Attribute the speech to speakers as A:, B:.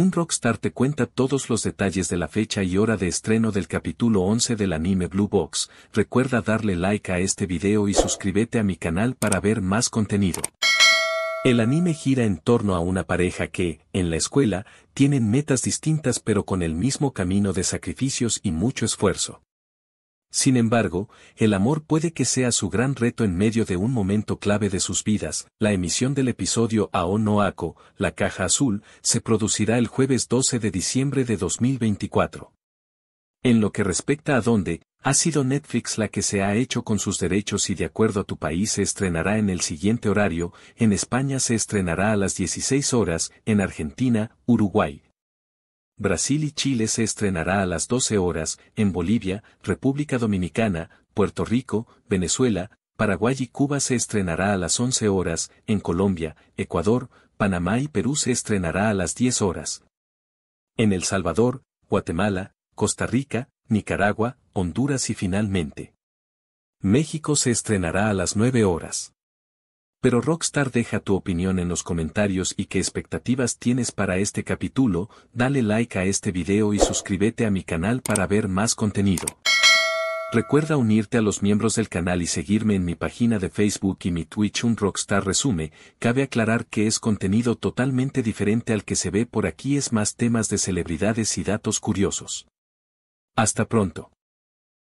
A: Un rockstar te cuenta todos los detalles de la fecha y hora de estreno del capítulo 11 del anime Blue Box. Recuerda darle like a este video y suscríbete a mi canal para ver más contenido. El anime gira en torno a una pareja que, en la escuela, tienen metas distintas pero con el mismo camino de sacrificios y mucho esfuerzo. Sin embargo, el amor puede que sea su gran reto en medio de un momento clave de sus vidas. La emisión del episodio Ao no La Caja Azul, se producirá el jueves 12 de diciembre de 2024. En lo que respecta a dónde, ha sido Netflix la que se ha hecho con sus derechos y de acuerdo a tu país se estrenará en el siguiente horario, en España se estrenará a las 16 horas, en Argentina, Uruguay, Brasil y Chile se estrenará a las 12 horas, en Bolivia, República Dominicana, Puerto Rico, Venezuela, Paraguay y Cuba se estrenará a las 11 horas, en Colombia, Ecuador, Panamá y Perú se estrenará a las 10 horas. En El Salvador, Guatemala, Costa Rica, Nicaragua, Honduras y finalmente. México se estrenará a las 9 horas. Pero Rockstar deja tu opinión en los comentarios y qué expectativas tienes para este capítulo, dale like a este video y suscríbete a mi canal para ver más contenido. Recuerda unirte a los miembros del canal y seguirme en mi página de Facebook y mi Twitch Un Rockstar Resume, cabe aclarar que es contenido totalmente diferente al que se ve por aquí es más temas de celebridades y datos curiosos. Hasta pronto.